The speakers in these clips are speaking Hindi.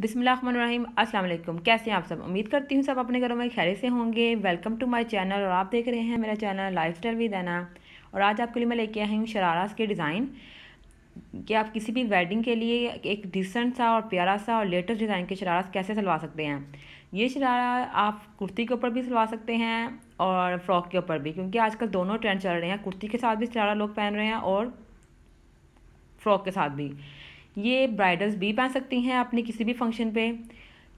बिसमीम अल्लाम कैसे हैं आप सब उम्मीद करती हूँ सब अपने घरों में खैर से होंगे वेलकम टू माय चैनल और आप देख रहे हैं मेरा चैनल लाइफ स्टाइल विद देना और आज आपके लिए मैं लेके आई हूँ शरारास के डिज़ाइन कि आप किसी भी वेडिंग के लिए एक डिसेंट सा और प्यारा सा और लेटेस्ट डिज़ाइन के शरारा कैसे सिलवा सकते हैं ये शरारा आप कुर्ती के ऊपर भी सिलवा सकते हैं और फ्रॉक के ऊपर भी क्योंकि आजकल दोनों ट्रेंड चल रहे हैं कुर्ती के साथ भी शरारा लोग पहन रहे हैं और फ्रॉक के साथ भी ये ब्राइडल्स भी पहन सकती हैं अपने किसी भी फंक्शन पे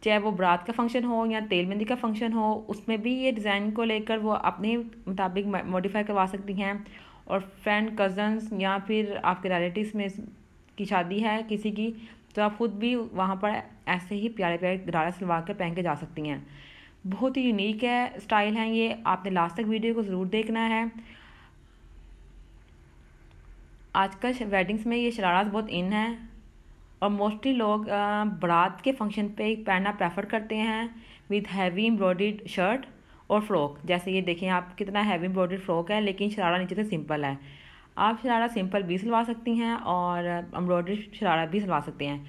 चाहे वो बरात का फंक्शन हो या तेल मंदी का फंक्शन हो उसमें भी ये डिज़ाइन को लेकर वो अपने मुताबिक मॉडिफाई करवा सकती हैं और फ्रेंड कज़न्स या फिर आपके रिलेटिव्स में की शादी है किसी की तो आप ख़ुद भी वहाँ पर ऐसे ही प्यारे प्यारे गरारा सिलवा कर पहन के जा सकती हैं बहुत ही यूनिक है स्टाइल हैं ये आपने लास्ट तक वीडियो को ज़रूर देखना है आजकल वेडिंग्स में ये शरारा बहुत इन हैं और मोस्टली लोग बारात के फंक्शन पे पहनना प्रेफर करते हैं विद हैवी एम्ब्रॉयड शर्ट और फ्रॉक जैसे ये देखें आप कितना हैवी एम्ब्रॉयड फ्रॉक है लेकिन शरारा नीचे से सिंपल है आप शरारा सिंपल भी सिलवा सकती हैं और एम्ब्रॉयडरी शरारा भी सिलवा सकते हैं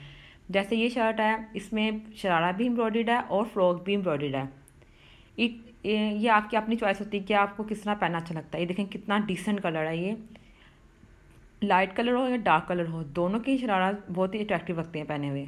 जैसे ये शर्ट है इसमें शरारा भी एम्ब्रॉयड है और फ्रॉक भी एम्ब्रॉयड है ये आपकी अपनी चॉइस होती है कि आपको किस तरह पहनना अच्छा लगता है ये देखें कितना डिसेंट कलर है ये लाइट कलर हो या डार्क कलर हो दोनों की शरारा बहुत ही अट्रैक्टिव लगते हैं पहने हुए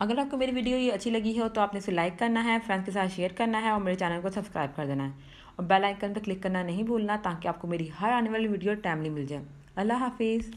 अगर आपको मेरी वीडियो ये अच्छी लगी हो तो आपने इसे लाइक करना है फ्रेंड्स के साथ शेयर करना है और मेरे चैनल को सब्सक्राइब कर देना है और बेल आइकन पर क्लिक करना नहीं भूलना ताकि आपको मेरी हर आने वाली वीडियो टाइमली मिल जाए अल्लाह हाफिज़